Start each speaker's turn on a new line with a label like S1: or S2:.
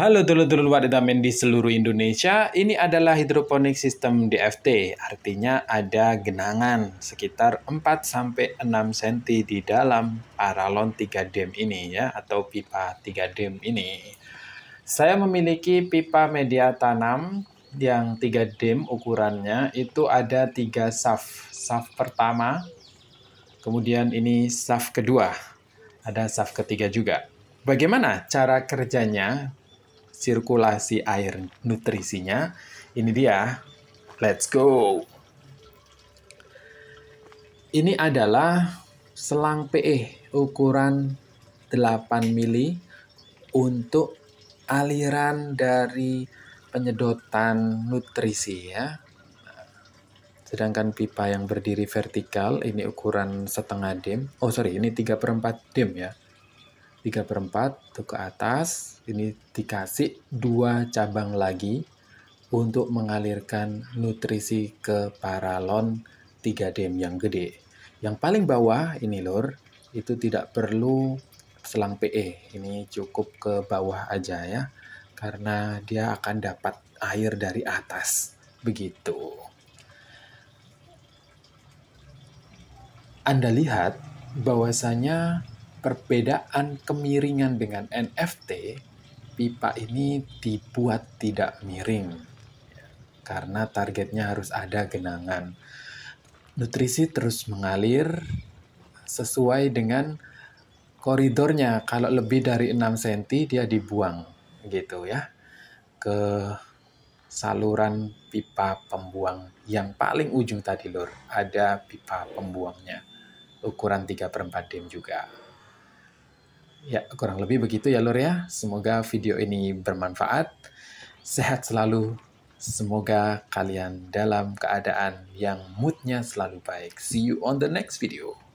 S1: Halo dulur-dulur Wadidamen di seluruh Indonesia, ini adalah hidroponik sistem DFT, artinya ada genangan sekitar 4-6 cm di dalam paralon 3 dem ini ya, atau pipa 3 dem ini. Saya memiliki pipa media tanam yang 3 dem ukurannya, itu ada 3 saf. Saf pertama, kemudian ini saf kedua, ada saf ketiga juga. Bagaimana cara kerjanya? sirkulasi air nutrisinya. Ini dia. Let's go. Ini adalah selang PE ukuran 8 mili untuk aliran dari penyedotan nutrisi ya. Sedangkan pipa yang berdiri vertikal ini ukuran setengah dim. Oh sorry, ini 3 per 4 dim ya. 3 per 4 itu ke atas, ini dikasih dua cabang lagi untuk mengalirkan nutrisi ke paralon 3 dem yang gede. Yang paling bawah ini lor itu tidak perlu selang PE, ini cukup ke bawah aja ya, karena dia akan dapat air dari atas, begitu. Anda lihat bahwasanya perbedaan kemiringan dengan NFT, pipa ini dibuat tidak miring karena targetnya harus ada genangan. Nutrisi terus mengalir sesuai dengan koridornya. Kalau lebih dari 6 cm dia dibuang gitu ya ke saluran pipa pembuang yang paling ujung tadi lor ada pipa pembuangnya ukuran 3 per 4 dim juga Ya, kurang lebih begitu ya Lur ya. Semoga video ini bermanfaat. Sehat selalu. Semoga kalian dalam keadaan yang moodnya selalu baik. See you on the next video.